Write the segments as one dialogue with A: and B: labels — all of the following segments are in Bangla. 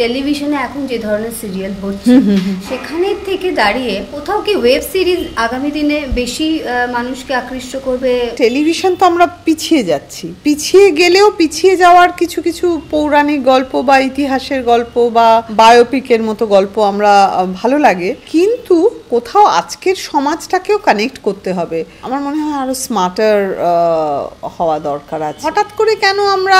A: টেলিভিশনে এখন যে ধরনের সিরিয়াল হচ্ছে সেখানের থেকে দাঁড়িয়ে কোথাও কি ওয়েব সিরিজ আগামী দিনে বেশি মানুষকে আকৃষ্ট করবে
B: টেলিভিশন তো আমরা পিছিয়ে যাচ্ছি পিছিয়ে গেলেও পিছিয়ে যাওয়ার কিছু কিছু পৌরাণিক গল্প বা ইতিহাসের গল্প বা বায়োপিকের মতো গল্প আমরা ভালো লাগে কিন্তু কোথাও আজকের সমাজটাকেও কানেক্ট করতে হবে আমার মনে হয় আরও স্মার্টার হওয়া দরকার আছে হঠাৎ করে কেন আমরা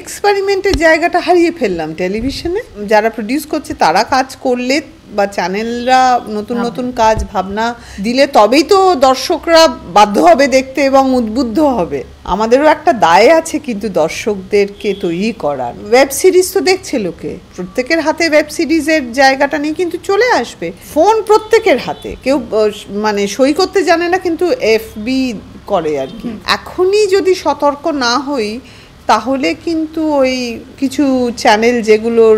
B: এক্সপেরিমেন্টের জায়গাটা হারিয়ে ফেললাম টেলিভিশনে যারা প্রডিউস করছে তারা কাজ করলে বা চ্যানেলরা নতুন নতুন কাজ ভাবনা দিলে তবেই তো দর্শকরা বাধ্য হবে দেখতে এবং উদ্বুদ্ধ হবে আমাদেরও একটা দায় আছে কিন্তু দর্শকদেরকে তৈরি করার ওয়েব সিরিজ তো দেখছে লোকে প্রত্যেকের হাতে ওয়েব সিরিজের জায়গাটা নিয়ে কিন্তু চলে আসবে ফোন প্রত্যেকের হাতে কেউ মানে সই করতে জানে না কিন্তু এফবি করে আর কি এখনই যদি সতর্ক না হই তাহলে কিন্তু ওই কিছু চ্যানেল যেগুলোর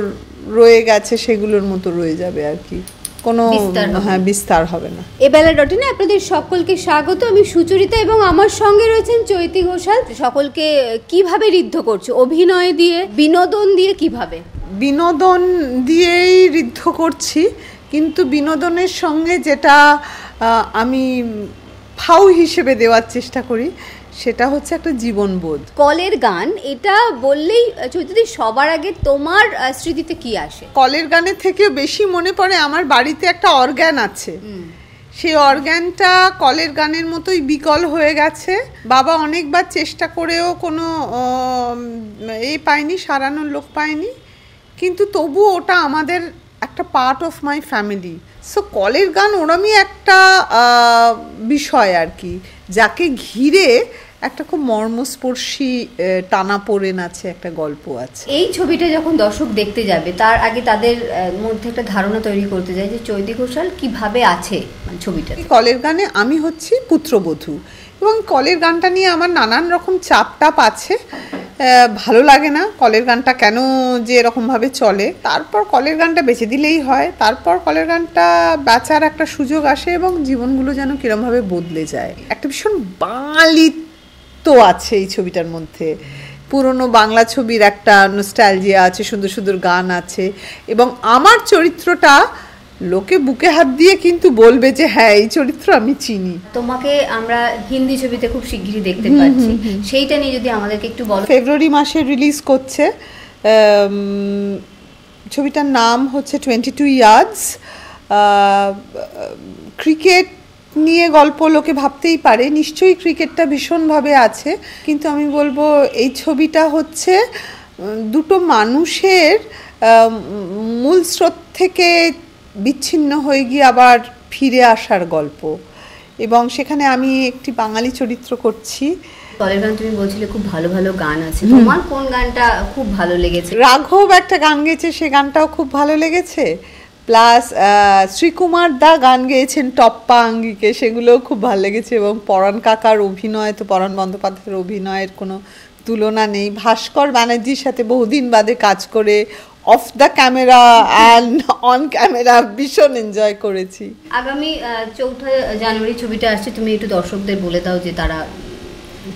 B: রয়ে গেছে সেগুলোর মতো রয়ে যাবে আর কি কোনো হ্যাঁ বিস্তার হবে না
A: এবেলা ডট আপনাদের সকলকে স্বাগত আমি সুচরিতা এবং আমার সঙ্গে রয়েছেন চৈতি ঘোষাল
B: সকলকে কিভাবে ঋদ্ধ করছো অভিনয় দিয়ে বিনোদন দিয়ে কিভাবে বিনোদন দিয়েই ঋদ্ধ করছি কিন্তু বিনোদনের সঙ্গে যেটা আমি ফাউ হিসেবে দেওয়ার চেষ্টা করি সেটা হচ্ছে একটা জীবনবোধ কলের গান এটা বললেই চৈতালি সবার আগে তোমার স্মৃতিতে কি আসে কলের গানের থেকে বেশি মনে পড়ে আমার বাড়িতে একটা অর্গ্যান আছে সেই অর্গ্যানটা কলের গানের মতোই বিকল হয়ে গেছে বাবা অনেকবার চেষ্টা করেও কোনো এ পায়নি সারানোর লোক পায়নি কিন্তু তবু ওটা আমাদের একটা part of my family so কলের গান ওরমই একটা বিষয় আর কি যাকে ঘিরে একটা খুব মর্মস্পর্শী টানা পড়েন আছে একটা গল্প আছে এই ছবিটা যখন দর্শক দেখতে যাবে তার আগে তাদের মধ্যে একটা ধারণা তৈরি করতে যায় যে চৈতি ঘোষাল কিভাবে আছে মানে ছবিটা কলের গানে আমি হচ্ছি পুত্রবধূ এবং কলের গানটা নিয়ে আমার নানান রকম চাপটাপ আছে ভালো লাগে না কলের গানটা কেন যে এরকমভাবে চলে তারপর কলের গানটা বেছে দিলেই হয় তারপর কলের গানটা বেচার একটা সুযোগ আসে এবং জীবনগুলো যেন কীরমভাবে বদলে যায় একটা ভীষণ বাঙালিত্ব আছে এই ছবিটার মধ্যে পুরনো বাংলা ছবির একটা নস্টালজিয়া আছে সুন্দর সুন্দর গান আছে এবং আমার চরিত্রটা লোকে বুকে হাত দিয়ে কিন্তু বলবে যে হ্যাঁ এই চরিত্র আমি চিনি
A: তোমাকে আমরা হিন্দি ছবিতে খুব শিগগিরই দেখতে পাচ্ছি সেইটা
B: নিয়ে যদি আমাদেরকে একটু বলো ফেব্রুয়ারি মাসে রিলিজ করছে ছবিটার নাম হচ্ছে টোয়েন্টি টু ইয়ার্ডস ক্রিকেট নিয়ে গল্প লোকে ভাবতেই পারে নিশ্চয়ই ক্রিকেটটা ভীষণভাবে আছে কিন্তু আমি বলবো এই ছবিটা হচ্ছে দুটো মানুষের মূল স্রোত থেকে বিচ্ছিন্ন হয়ে গিয়ে আবার ফিরে আসার গল্প এবং সেখানে আমি একটি বাঙালি চরিত্র করছি দলের গান তুমি বলছিলে খুব ভালো ভালো গান আছে তোমার কোন গানটা খুব ভালো লেগেছে রাঘব একটা গান গেয়েছে সে গানটাও খুব ভালো লেগেছে প্লাস শ্রীকুমার দা গান গেয়েছেন টপ্পা আঙ্গিকে সেগুলোও খুব ভালো লেগেছে এবং পরাণ কাকার অভিনয় তো পরাণ বন্দ্যোপাধ্যায়ের অভিনয়ের কোনো তুলনা নেই ভাস্কর ব্যানার্জির সাথে বহুদিন বাদে কাজ করে off the camera and on camera ভীষণ এনজয় করেছি
A: আগামী চৌঠা জানুয়ারি ছবিটা আসছে তুমি একটু দর্শকদের বলে দাও যে তারা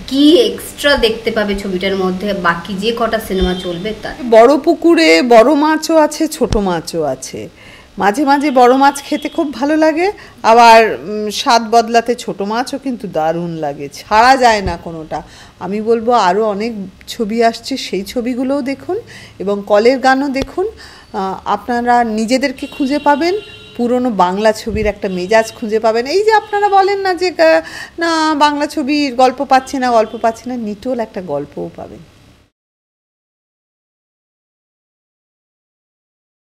A: কি এক্সট্রা দেখতে পাবে ছবিটার মধ্যে বাকি যে কটা সিনেমা চলবে তার
B: বড় পুকুরে বড় মাছও আছে ছোট মাছও আছে মাঝে মাঝে বড় মাছ খেতে খুব ভালো লাগে আবার স্বাদ বদলাতে ছোট মাছও কিন্তু দারুণ লাগে ছাড়া যায় না কোনোটা আমি বলবো আরও অনেক ছবি আসছে সেই ছবিগুলোও দেখুন এবং কলের গানও দেখুন আপনারা নিজেদেরকে খুঁজে পাবেন পুরনো বাংলা ছবির একটা মেজাজ খুঁজে পাবেন এই যে আপনারা বলেন না যে না বাংলা ছবির গল্প পাচ্ছে না গল্প পাচ্ছে না নিটোল একটা গল্পও পাবেন